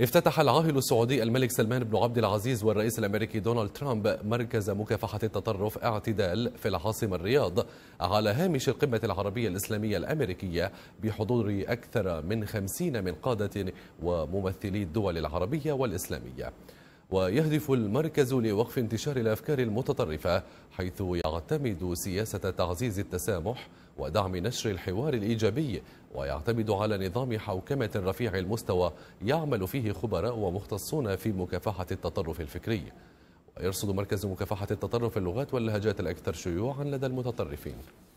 افتتح العاهل السعودي الملك سلمان بن عبد العزيز والرئيس الامريكي دونالد ترامب مركز مكافحه التطرف اعتدال في العاصمه الرياض على هامش القمه العربيه الاسلاميه الامريكيه بحضور اكثر من خمسين من قاده وممثلي الدول العربيه والاسلاميه ويهدف المركز لوقف انتشار الأفكار المتطرفة حيث يعتمد سياسة تعزيز التسامح ودعم نشر الحوار الإيجابي ويعتمد على نظام حوكمة رفيع المستوى يعمل فيه خبراء ومختصون في مكافحة التطرف الفكري ويرصد مركز مكافحة التطرف اللغات واللهجات الأكثر شيوعا لدى المتطرفين